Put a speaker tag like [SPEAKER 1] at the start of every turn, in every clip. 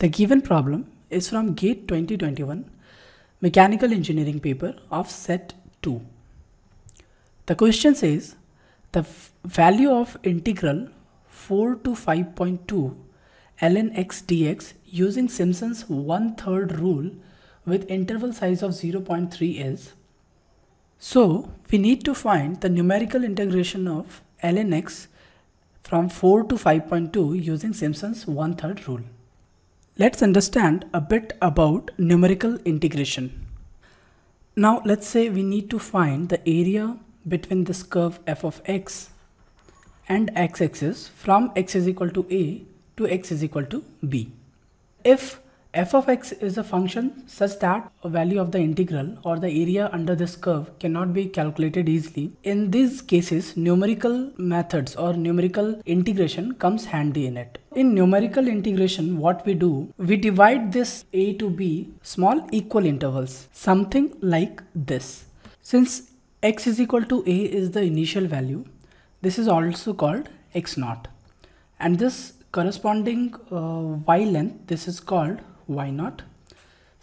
[SPEAKER 1] The given problem is from GATE 2021 Mechanical Engineering paper of Set 2. The question says the value of integral 4 to 5.2 ln x dx using Simpson's one third rule with interval size of 0.3 is. So we need to find the numerical integration of ln x from 4 to 5.2 using Simpson's one third rule. Let's understand a bit about numerical integration. Now let's say we need to find the area between this curve f of x and x-axis from x is equal to a to x is equal to b. If f of x is a function such that a value of the integral or the area under this curve cannot be calculated easily. In these cases, numerical methods or numerical integration comes handy in it. In numerical integration, what we do, we divide this a to b small equal intervals, something like this. Since x is equal to a is the initial value, this is also called x naught. And this corresponding uh, y length, this is called y naught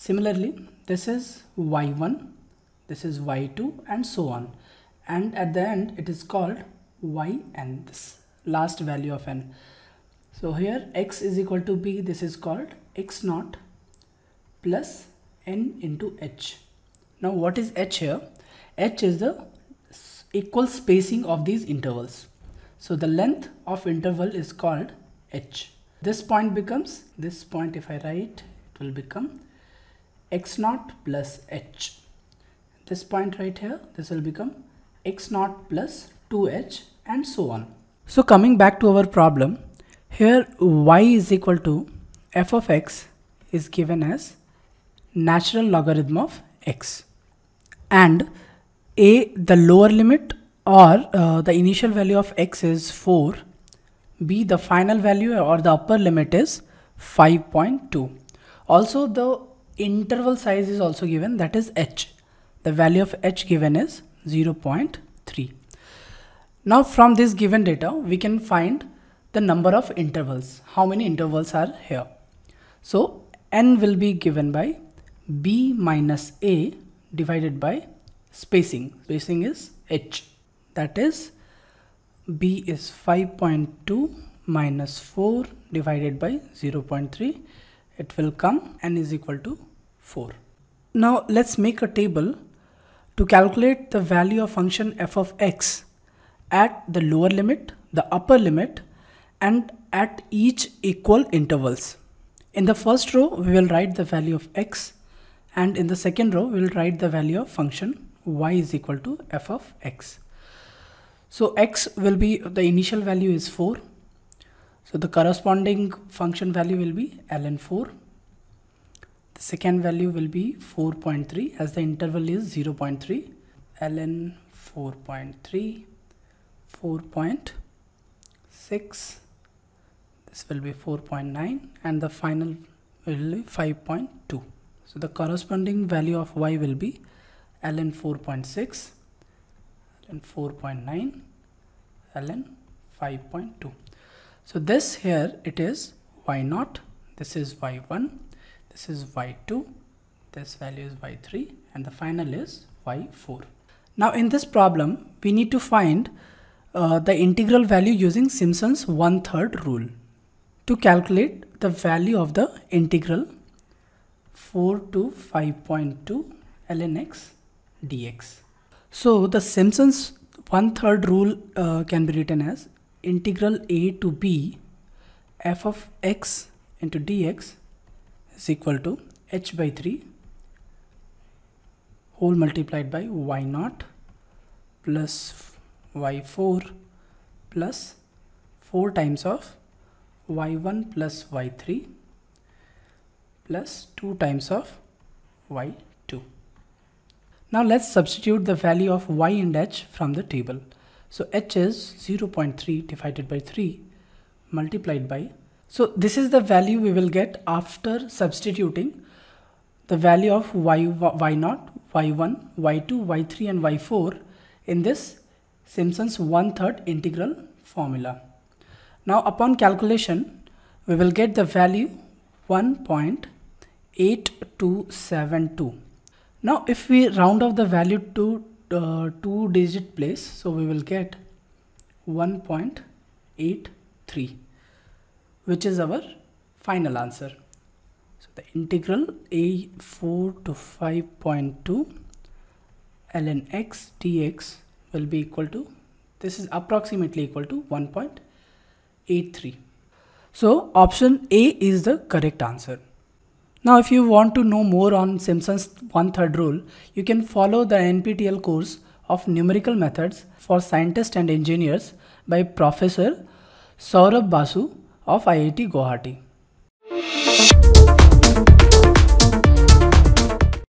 [SPEAKER 1] similarly this is y1 this is y2 and so on and at the end it is called y and this last value of n so here x is equal to b this is called x naught plus n into h now what is h here h is the equal spacing of these intervals so the length of interval is called h this point becomes this point if i write will become x naught plus h this point right here this will become x naught plus 2h and so on so coming back to our problem here y is equal to f of x is given as natural logarithm of x and a the lower limit or uh, the initial value of x is 4 b the final value or the upper limit is 5.2 also the interval size is also given that is h. The value of h given is 0.3. Now from this given data we can find the number of intervals. How many intervals are here? So n will be given by b minus a divided by spacing. Spacing is h. That is b is 5.2 minus 4 divided by 0.3 it will come n is equal to 4. Now let's make a table to calculate the value of function f of x at the lower limit, the upper limit and at each equal intervals. In the first row we will write the value of x and in the second row we will write the value of function y is equal to f of x. So x will be the initial value is 4 so the corresponding function value will be ln4. The second value will be 4.3 as the interval is 0 0.3 ln 4.3 4.6 this will be 4.9 and the final will be 5.2 so the corresponding value of y will be ln 4.6 ln 4.9 ln 5.2 so this here it is y0, this is y1, this is y2, this value is y3 and the final is y4. Now in this problem, we need to find uh, the integral value using Simpson's one-third rule to calculate the value of the integral 4 to 5.2 ln x dx. So the Simpson's one-third rule uh, can be written as integral a to b f of x into dx is equal to h by 3 whole multiplied by y naught plus y4 plus 4 times of y1 plus y3 plus 2 times of y2. Now let's substitute the value of y and h from the table. So h is 0.3 divided by 3 multiplied by. So this is the value we will get after substituting the value of y, y0, y1, y2, y3 and y4 in this Simpson's one-third integral formula. Now upon calculation, we will get the value 1.8272. Now if we round off the value to uh, two digit place so we will get 1.83 which is our final answer so the integral a4 to 5.2 ln x dx will be equal to this is approximately equal to 1.83 so option a is the correct answer now if you want to know more on Simpson's one third rule, you can follow the NPTEL course of numerical methods for scientists and engineers by Professor Saurabh Basu of IIT Guwahati.